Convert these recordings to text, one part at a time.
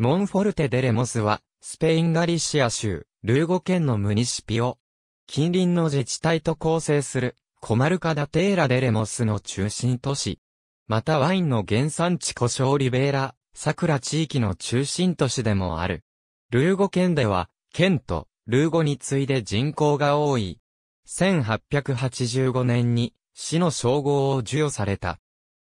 モンフォルテデレモスは、スペインガリシア州、ルーゴ県のムニシピオ。近隣の自治体と構成する、コマルカダテーラデレモスの中心都市。またワインの原産地コショウリベーラ、桜地域の中心都市でもある。ルーゴ県では、県と、ルーゴに次いで人口が多い。1885年に、市の称号を授与された。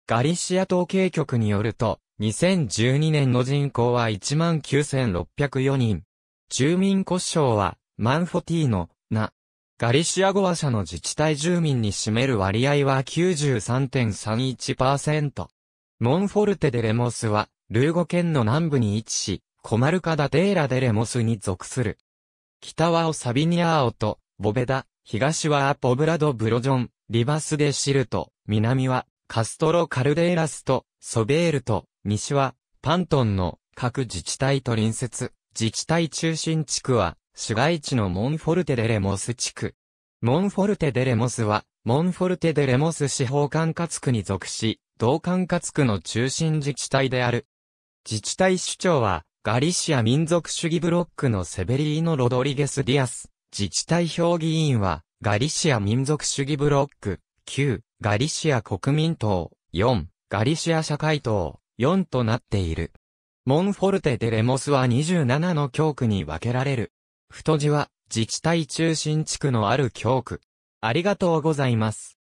ガリシア統計局によると、2012年の人口は19,604人。住民故障は、マンフォティーノ、な。ガリシア語話者の自治体住民に占める割合は93.31%。モンフォルテデレモスは、ルーゴ県の南部に位置し、コマルカダテーラデレモスに属する。北はオサビニアオと、ボベダ、東はアポブラド・ブロジョン、リバス・デ・シルト、南は、カストロ・カルデーラスと、ソベールと、西は、パントンの各自治体と隣接、自治体中心地区は、市街地のモンフォルテデレモス地区。モンフォルテデレモスは、モンフォルテデレモス司法管轄区に属し、同管轄区の中心自治体である。自治体首長は、ガリシア民族主義ブロックのセベリーノ・ロドリゲス・ディアス。自治体評議員は、ガリシア民族主義ブロック、9、ガリシア国民党、4、ガリシア社会党、4となっている。モンフォルテ・デ・レモスは27の教区に分けられる。太字は自治体中心地区のある教区。ありがとうございます。